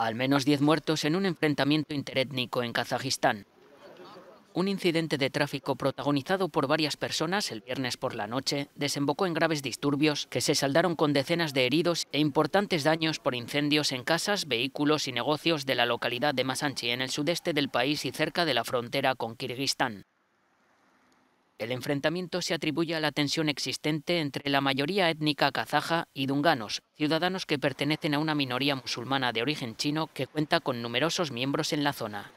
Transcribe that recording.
al menos 10 muertos en un enfrentamiento interétnico en Kazajistán. Un incidente de tráfico protagonizado por varias personas el viernes por la noche desembocó en graves disturbios que se saldaron con decenas de heridos e importantes daños por incendios en casas, vehículos y negocios de la localidad de Masanchi en el sudeste del país y cerca de la frontera con Kirguistán. El enfrentamiento se atribuye a la tensión existente entre la mayoría étnica kazaja y dunganos, ciudadanos que pertenecen a una minoría musulmana de origen chino que cuenta con numerosos miembros en la zona.